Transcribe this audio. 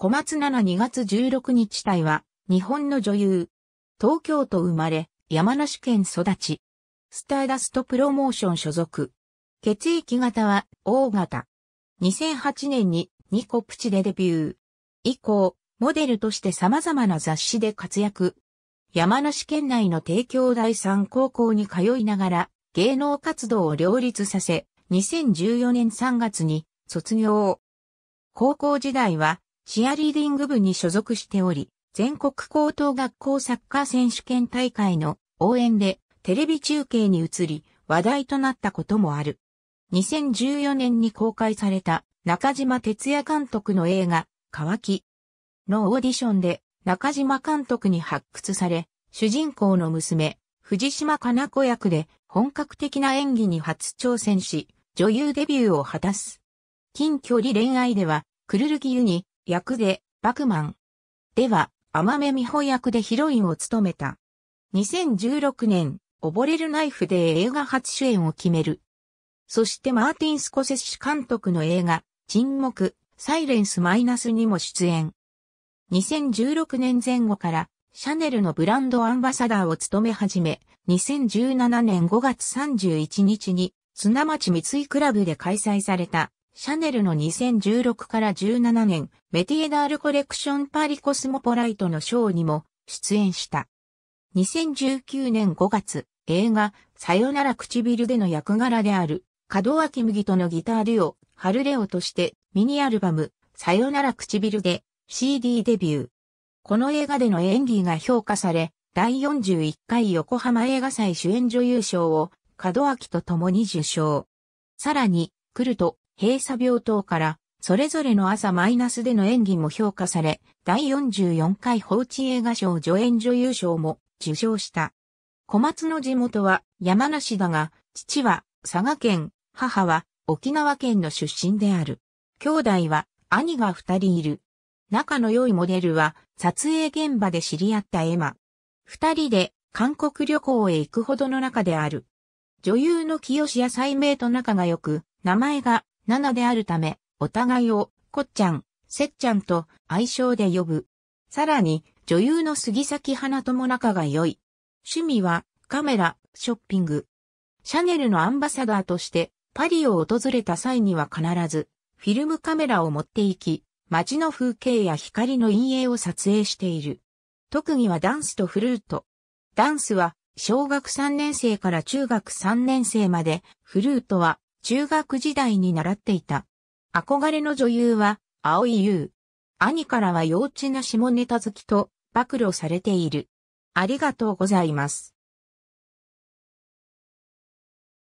小松菜奈2月16日隊は、日本の女優。東京都生まれ、山梨県育ち。スターダストプロモーション所属。血液型は、O 型。2008年に、ニコプチでデビュー。以降、モデルとして様々な雑誌で活躍。山梨県内の帝京第三高校に通いながら、芸能活動を両立させ、2014年3月に卒業。高校時代はチアリーディング部に所属しており、全国高等学校サッカー選手権大会の応援でテレビ中継に移り話題となったこともある。2014年に公開された中島哲也監督の映画、乾きのオーディションで中島監督に発掘され、主人公の娘、藤島かな子役で本格的な演技に初挑戦し、女優デビューを果たす。近距離恋愛では、クルルギユに役で、バクマン。では、甘め美穂役でヒロインを務めた。2016年、溺れるナイフで映画初主演を決める。そしてマーティン・スコセッシ監督の映画、沈黙、サイレンスマイナスにも出演。2016年前後から、シャネルのブランドアンバサダーを務め始め、2017年5月31日に、砂町三井クラブで開催された、シャネルの2016から17年、メティエダールコレクションパリコスモポライトのショーにも出演した。2019年5月、映画、さよなら唇での役柄である、門脇麦とのギターデュオ、ハルレオとして、ミニアルバム、さよなら唇で、CD デビュー。この映画での演技が評価され、第41回横浜映画祭主演女優賞を、門脇と共に受賞。さらに、来ると、閉鎖病棟から、それぞれの朝マイナスでの演技も評価され、第44回放置映画賞助演女優賞も受賞した。小松の地元は山梨だが、父は佐賀県、母は沖縄県の出身である。兄弟は兄が二人いる。仲の良いモデルは撮影現場で知り合ったエマ。二人で韓国旅行へ行くほどの仲である。女優の清志や西名と仲が良く、名前が7であるため、お互いを、こっちゃん、せっちゃんと愛称で呼ぶ。さらに、女優の杉咲花とも仲が良い。趣味は、カメラ、ショッピング。シャネルのアンバサダーとして、パリを訪れた際には必ず、フィルムカメラを持って行き、街の風景や光の陰影を撮影している。特技はダンスとフルート。ダンスは、小学3年生から中学3年生まで、フルートは中学時代に習っていた。憧れの女優は、青井優。兄からは幼稚な下ネタ好きと、暴露されている。ありがとうございます。